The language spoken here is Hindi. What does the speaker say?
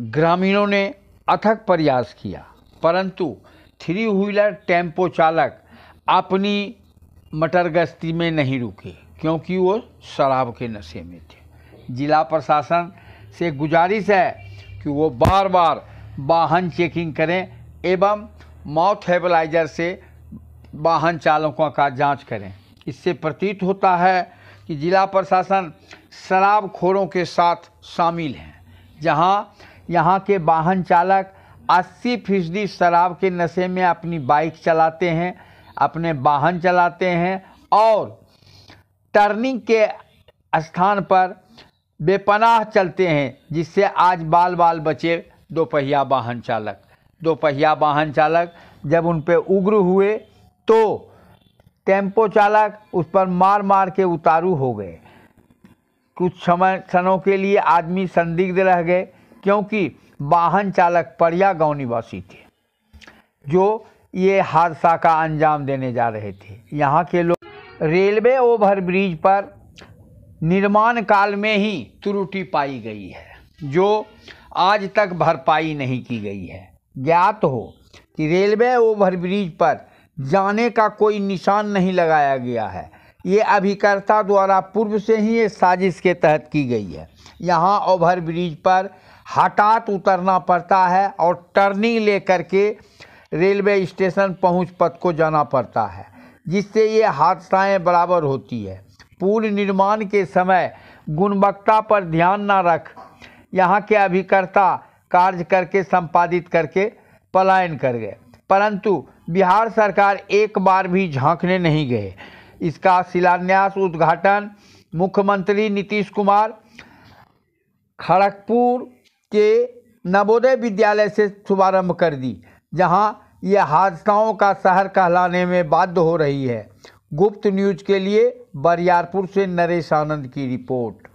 ग्रामीणों ने अथक प्रयास किया परंतु थ्री व्हीलर टेम्पो चालक अपनी मटर गश्ती में नहीं रुके क्योंकि वो शराब के नशे में थे जिला प्रशासन से गुजारिश है कि वो बार बार वाहन चेकिंग करें एवं माउथ हेबलाइजर से वाहन चालकों का जांच करें इससे प्रतीत होता है कि जिला प्रशासन शराबखोरों के साथ शामिल हैं जहां यहाँ के वाहन चालक 80 फीसदी शराब के नशे में अपनी बाइक चलाते हैं अपने वाहन चलाते हैं और टर्निंग के स्थान पर बेपनाह चलते हैं जिससे आज बाल बाल बचे दोपहिया वाहन चालक दोपहिया वाहन चालक जब उन पर उग्र हुए तो टेम्पो चालक उस पर मार मार के उतारू हो गए कुछ समय क्षणों के लिए आदमी संदिग्ध रह गए क्योंकि वाहन चालक परिया गांव निवासी थे जो ये हादसा का अंजाम देने जा रहे थे यहाँ के लोग रेलवे ओवर ब्रिज पर निर्माण काल में ही त्रुटि पाई गई है जो आज तक भरपाई नहीं की गई है ज्ञात हो कि रेलवे ओवर ब्रिज पर जाने का कोई निशान नहीं लगाया गया है ये अभिकर्ता द्वारा पूर्व से ही ये साजिश के तहत की गई है यहाँ ओवर ब्रिज पर हठात उतरना पड़ता है और टर्निंग लेकर के रेलवे स्टेशन पहुंच पथ को जाना पड़ता है जिससे ये हादसाएं बराबर होती है पुल निर्माण के समय गुणवत्ता पर ध्यान न रख यहाँ के अभिकर्ता कार्य करके संपादित करके पलायन कर गए परंतु बिहार सरकार एक बार भी झांकने नहीं गए इसका शिलान्यास उद्घाटन मुख्यमंत्री नीतीश कुमार खड़गपुर के नवोदय विद्यालय से शुभारंभ कर दी जहां यह हादसाओं का शहर कहलाने में बाध्य हो रही है गुप्त न्यूज के लिए बरियारपुर से नरेश आनंद की रिपोर्ट